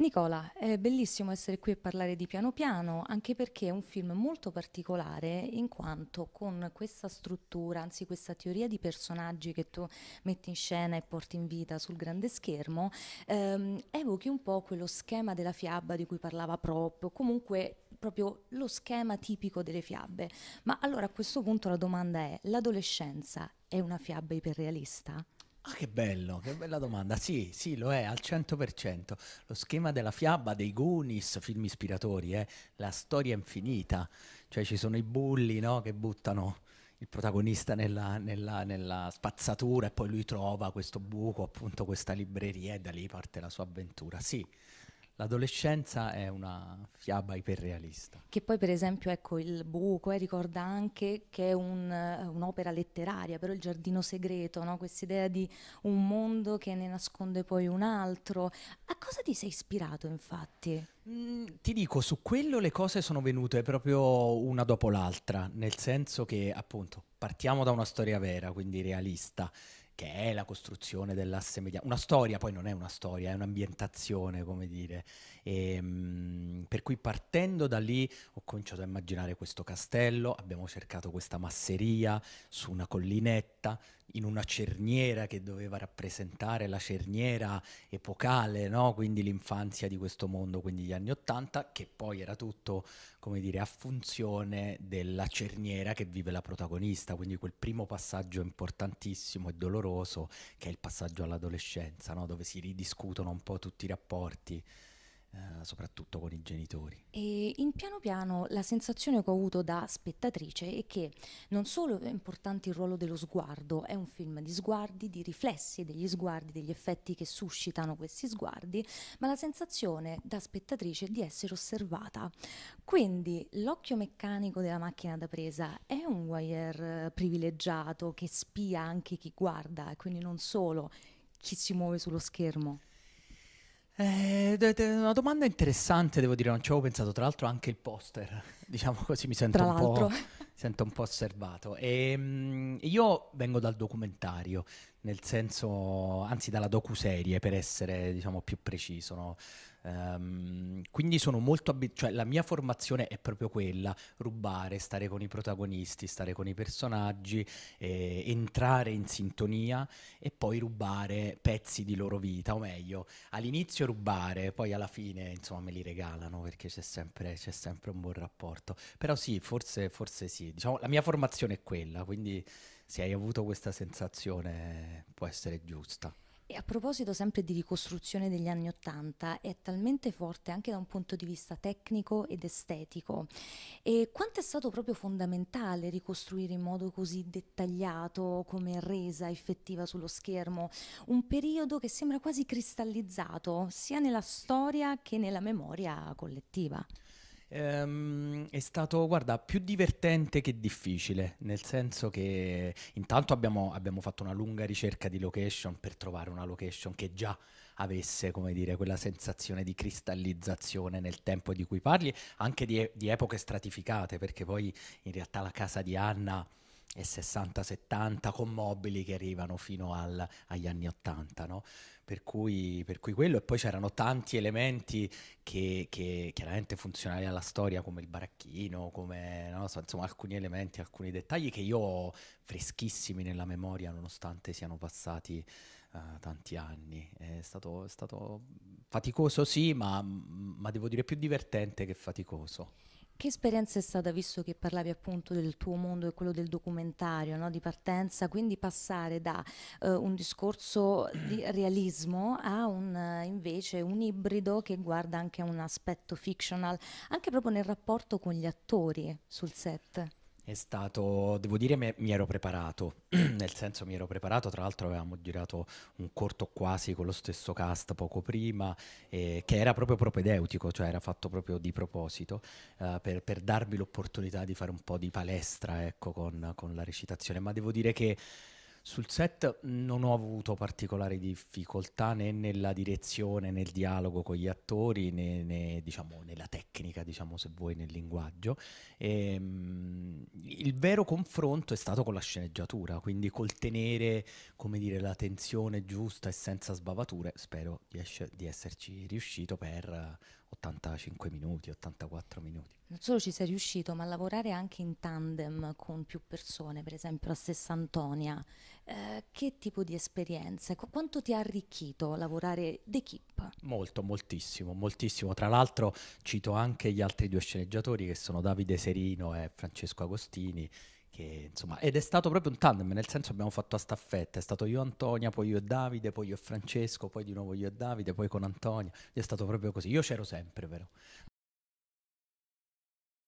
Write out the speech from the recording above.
Nicola, è bellissimo essere qui e parlare di Piano Piano, anche perché è un film molto particolare in quanto con questa struttura, anzi questa teoria di personaggi che tu metti in scena e porti in vita sul grande schermo, ehm, evochi un po' quello schema della fiaba di cui parlava proprio, comunque proprio lo schema tipico delle fiabe. Ma allora a questo punto la domanda è, l'adolescenza è una fiaba iperrealista? Ah, che bello, che bella domanda. Sì, sì, lo è al 100%. Lo schema della fiaba dei Goonies, film ispiratori, è eh? la storia infinita. Cioè ci sono i bulli no? che buttano il protagonista nella, nella, nella, spazzatura e poi lui trova questo buco, appunto questa libreria e da lì parte la sua avventura. Sì, L'adolescenza è una fiaba iperrealista. Che poi per esempio ecco, il buco eh, ricorda anche che è un, eh, un'opera letteraria, però il giardino segreto, no? questa idea di un mondo che ne nasconde poi un altro. A cosa ti sei ispirato infatti? Mm, ti dico, su quello le cose sono venute proprio una dopo l'altra, nel senso che appunto partiamo da una storia vera, quindi realista che è la costruzione dell'asse mediano. Una storia poi non è una storia, è un'ambientazione, come dire. E, ehm, mh, per cui partendo da lì ho cominciato a immaginare questo castello, abbiamo cercato questa masseria su una collinetta, in una cerniera che doveva rappresentare la cerniera epocale, no? quindi l'infanzia di questo mondo, quindi gli anni Ottanta, che poi era tutto, come dire, a funzione della cerniera che vive la protagonista, quindi quel primo passaggio importantissimo e doloroso doloroso che è il passaggio all'adolescenza, no? dove si ridiscutono un po' tutti i rapporti. Eh, soprattutto con i genitori. E in piano piano la sensazione che ho avuto da spettatrice è che non solo è importante il ruolo dello sguardo, è un film di sguardi, di riflessi degli sguardi, degli effetti che suscitano questi sguardi, ma la sensazione da spettatrice è di essere osservata. Quindi l'occhio meccanico della macchina da presa è un wire eh, privilegiato che spia anche chi guarda, e quindi non solo chi si muove sullo schermo. Eh, una domanda interessante, devo dire, non ci avevo pensato. Tra l'altro, anche il poster, diciamo così, mi sento, un po', sento un po', osservato. E, ehm, io vengo dal documentario, nel senso, anzi, dalla docuserie per essere diciamo, più preciso. No? Um, quindi sono molto abituato, cioè la mia formazione è proprio quella, rubare, stare con i protagonisti, stare con i personaggi, eh, entrare in sintonia e poi rubare pezzi di loro vita, o meglio, all'inizio rubare, poi alla fine insomma me li regalano perché c'è sempre, c'è sempre un buon rapporto. Però sì, forse, forse sì, diciamo, la mia formazione è quella, quindi se hai avuto questa sensazione può essere giusta. E a proposito sempre di ricostruzione degli anni Ottanta, è talmente forte anche da un punto di vista tecnico ed estetico. E quanto è stato proprio fondamentale ricostruire in modo così dettagliato, come resa effettiva sullo schermo, un periodo che sembra quasi cristallizzato sia nella storia che nella memoria collettiva? Ehm, è stato, guarda, più divertente che difficile, nel senso che intanto abbiamo, abbiamo fatto una lunga ricerca di location per trovare una location che già avesse, come dire, quella sensazione di cristallizzazione nel tempo di cui parli, anche di, di epoche stratificate, perché poi in realtà la casa di Anna e 60-70 con mobili che arrivano fino al, agli anni 80, no? per, cui, per cui, quello e poi c'erano tanti elementi che, che chiaramente funzionali alla storia come il baracchino, come no? insomma alcuni elementi, alcuni dettagli che io ho freschissimi nella memoria nonostante siano passati uh, tanti anni. È stato, è stato faticoso sì, ma, ma devo dire più divertente che faticoso. Che esperienza è stata, visto che parlavi appunto del tuo mondo e quello del documentario no? di partenza, quindi passare da eh, un discorso di realismo a un, eh, invece un ibrido che guarda anche un aspetto fictional, anche proprio nel rapporto con gli attori sul set? È stato, devo dire, me, mi ero preparato, nel senso mi ero preparato, tra l'altro avevamo girato un corto quasi con lo stesso cast poco prima, eh, che era proprio propedeutico, cioè era fatto proprio di proposito, eh, per, per, darmi l'opportunità di fare un po' di palestra ecco, con, con la recitazione, ma devo dire che sul set non ho avuto particolari difficoltà né nella direzione, nel dialogo con gli attori, né, né diciamo, nella tecnica, diciamo, se vuoi, nel linguaggio. E, ehm, il vero confronto è stato con la sceneggiatura, quindi col tenere dire, la tensione giusta e senza sbavature. Spero di, es- di esserci riuscito per 85 minuti, 84 minuti. Non solo ci sei riuscito, ma lavorare anche in tandem con più persone, per esempio a Sess'Antonia, eh, che tipo di esperienza? Qu- quanto ti ha arricchito lavorare d'equipe? Molto, moltissimo, moltissimo. Tra l'altro cito anche gli altri due sceneggiatori che sono Davide Serino e Francesco Agostini, che, insomma, ed è stato proprio un tandem, nel senso abbiamo fatto a staffetta, è stato io Antonia, poi io e Davide, poi io e Francesco, poi di nuovo io e Davide, poi con Antonia, è stato proprio così, io c'ero sempre però,